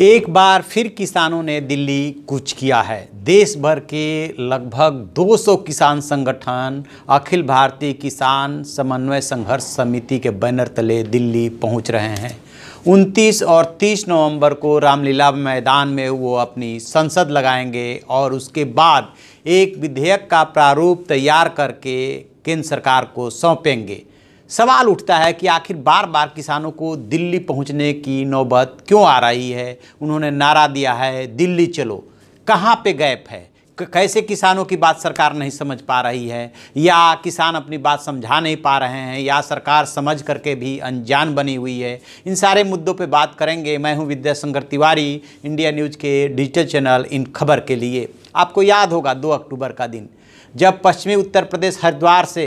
एक बार फिर किसानों ने दिल्ली कूच किया है देश भर के लगभग 200 किसान संगठन अखिल भारतीय किसान समन्वय संघर्ष समिति के बैनर तले दिल्ली पहुंच रहे हैं 29 और 30 नवंबर को रामलीला मैदान में वो अपनी संसद लगाएंगे और उसके बाद एक विधेयक का प्रारूप तैयार करके केंद्र सरकार को सौंपेंगे सवाल उठता है कि आखिर बार बार किसानों को दिल्ली पहुंचने की नौबत क्यों आ रही है उन्होंने नारा दिया है दिल्ली चलो कहाँ पे गैप है कैसे किसानों की बात सरकार नहीं समझ पा रही है या किसान अपनी बात समझा नहीं पा रहे हैं या सरकार समझ करके भी अनजान बनी हुई है इन सारे मुद्दों पे बात करेंगे मैं हूं विद्याशंकर तिवारी इंडिया न्यूज़ के डिजिटल चैनल इन खबर के लिए आपको याद होगा 2 अक्टूबर का दिन जब पश्चिमी उत्तर प्रदेश हरिद्वार से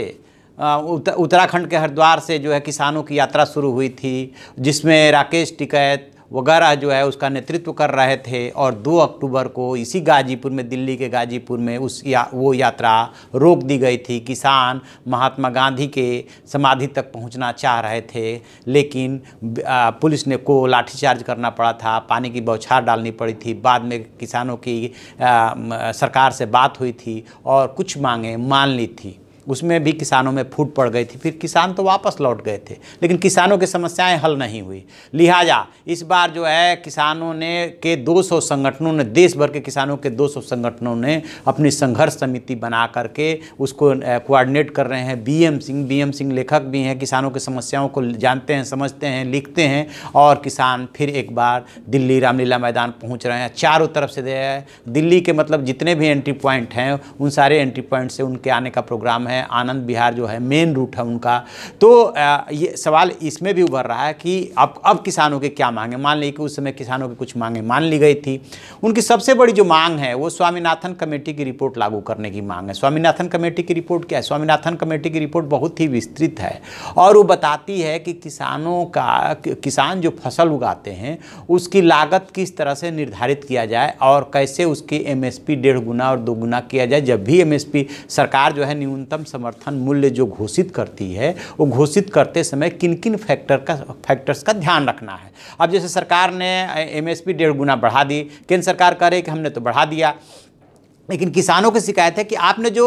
उत्तराखंड के हरिद्वार से जो है किसानों की यात्रा शुरू हुई थी जिसमें राकेश टिकैत वगैरह जो है उसका नेतृत्व कर रहे थे और 2 अक्टूबर को इसी गाजीपुर में दिल्ली के गाजीपुर में उस या वो यात्रा रोक दी गई थी किसान महात्मा गांधी के समाधि तक पहुंचना चाह रहे थे लेकिन पुलिस ने को लाठीचार्ज करना पड़ा था पानी की बौछार डालनी पड़ी थी बाद में किसानों की आ, सरकार से बात हुई थी और कुछ मांगें मान ली थी उसमें भी किसानों में फूट पड़ गई थी फिर किसान तो वापस लौट गए थे लेकिन किसानों की समस्याएं हल नहीं हुई लिहाजा इस बार जो है किसानों ने के 200 संगठनों ने देश भर के किसानों के 200 संगठनों ने अपनी संघर्ष समिति बना करके उसको कोऑर्डिनेट कर रहे हैं B M Singh B M Singh लेखक भी हैं किसानों की समस्याओं को जानते हैं समझते हैं लिखते हैं और किसान फिर एक बार दिल्ली रामलीला मैदान पहुँच रहे हैं चारों तरफ से दिल्ली के मतलब जितने भी एंट्री पॉइंट हैं उन सारे एंट्री पॉइंट से उनके आने का प्रोग्राम है आनंद बिहार जो है मेन रूट है उनका तो ये सवाल इसमें भी उभर रहा है कि अब अब किसानों की क्या मांगे मान ली कि उस समय किसानों की कुछ मांगे मान ली गई थी उनकी सबसे बड़ी जो मांग है वो स्वामीनाथन कमेटी की रिपोर्ट लागू करने की मांग है स्वामीनाथन कमेटी की रिपोर्ट क्या है स्वामीनाथन कमेटी की रिपोर्ट बहुत ही विस्तृत है और वो बताती है कि किसानों का किसान जो फसल उगाते हैं उसकी लागत किस तरह से निर्धारित किया जाए और कैसे उसकी एमएसपी डेढ़ गुना और दो गुना किया जाए जब भी एमएसपी सरकार जो है न्यूनतम समर्थन मूल्य जो घोषित करती है वो घोषित करते समय किन किन फैक्टर का फैक्टर्स का ध्यान रखना है अब जैसे सरकार ने एमएसपी डेढ़ गुना बढ़ा दी केंद्र सरकार कह रही कि हमने तो बढ़ा दिया लेकिन किसानों की शिकायत है कि आपने जो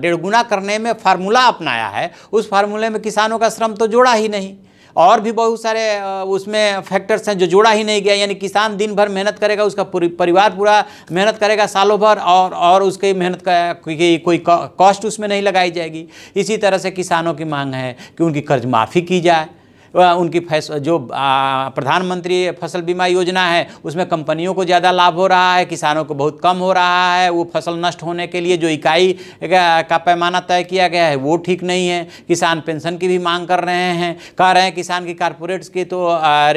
डेढ़ गुना करने में फार्मूला अपनाया है उस फार्मूले में किसानों का श्रम तो जोड़ा ही नहीं और भी बहुत सारे उसमें फैक्टर्स हैं जो जोड़ा ही नहीं गया यानी किसान दिन भर मेहनत करेगा उसका परिवार पूरा मेहनत करेगा सालों भर और और उसकी मेहनत का कोई कोई कॉस्ट उसमें नहीं लगाई जाएगी इसी तरह से किसानों की मांग है कि उनकी कर्ज माफ़ी की जाए उनकी फैस जो प्रधानमंत्री फसल बीमा योजना है उसमें कंपनियों को ज़्यादा लाभ हो रहा है किसानों को बहुत कम हो रहा है वो फसल नष्ट होने के लिए जो इकाई का पैमाना तय किया गया है वो ठीक नहीं है किसान पेंशन की भी मांग कर रहे हैं कह रहे हैं किसान की कारपोरेट्स की तो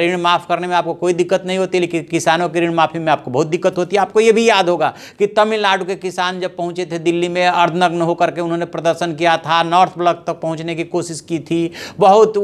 ऋण माफ़ करने में आपको कोई दिक्कत नहीं होती लेकिन किसानों की ऋण माफ़ी में आपको बहुत दिक्कत होती है आपको ये भी याद होगा कि तमिलनाडु के किसान जब पहुँचे थे दिल्ली में अर्धनग्न होकर के उन्होंने प्रदर्शन किया था नॉर्थ ब्लॉक तक पहुँचने की कोशिश की थी बहुत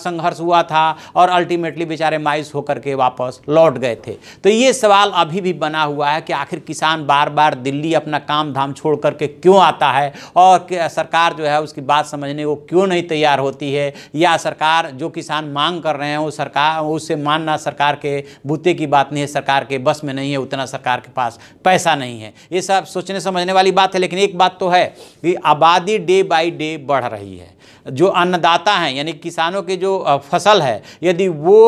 संघर्ष संघर्ष हुआ था और अल्टीमेटली बेचारे मायूस होकर के वापस लौट गए थे तो ये सवाल अभी भी बना हुआ है कि आखिर किसान बार बार दिल्ली अपना काम धाम छोड़ करके क्यों आता है और सरकार जो है उसकी बात समझने को क्यों नहीं तैयार होती है या सरकार जो किसान मांग कर रहे हैं वो सरकार उससे मानना सरकार के बूते की बात नहीं है सरकार के बस में नहीं है उतना सरकार के पास पैसा नहीं है ये सब सोचने समझने वाली बात है लेकिन एक बात तो है कि आबादी डे बाई डे बढ़ रही है जो अन्नदाता हैं यानी किसानों के जो फसल है यदि वो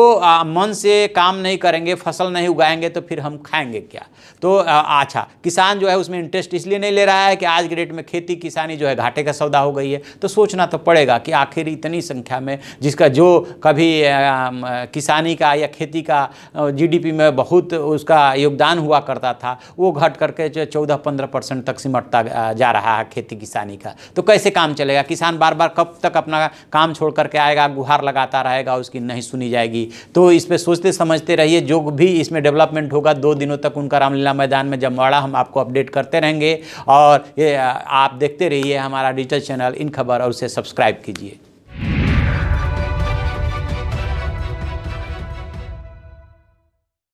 मन से काम नहीं करेंगे फसल नहीं उगाएंगे तो फिर हम खाएंगे क्या तो अच्छा किसान जो है उसमें इंटरेस्ट इसलिए नहीं ले रहा है कि आज के डेट में खेती किसानी जो है घाटे का सौदा हो गई है तो सोचना तो पड़ेगा कि आखिर इतनी संख्या में जिसका जो कभी किसानी का या खेती का जीडीपी में बहुत उसका योगदान हुआ करता था वो घट करके चौदह पंद्रह परसेंट तक सिमटता जा रहा है खेती किसानी का तो कैसे काम चलेगा किसान बार बार कब तक अपना काम छोड़ करके आएगा गुहार लगाता रहेगा उसकी नहीं सुनी जाएगी तो इस पर सोचते समझते रहिए जो भी इसमें डेवलपमेंट होगा दो दिनों तक उनका रामलीला मैदान में जमवाड़ा हम आपको अपडेट करते रहेंगे और ये आप देखते रहिए हमारा डिजिटल चैनल इन खबर और उसे सब्सक्राइब कीजिए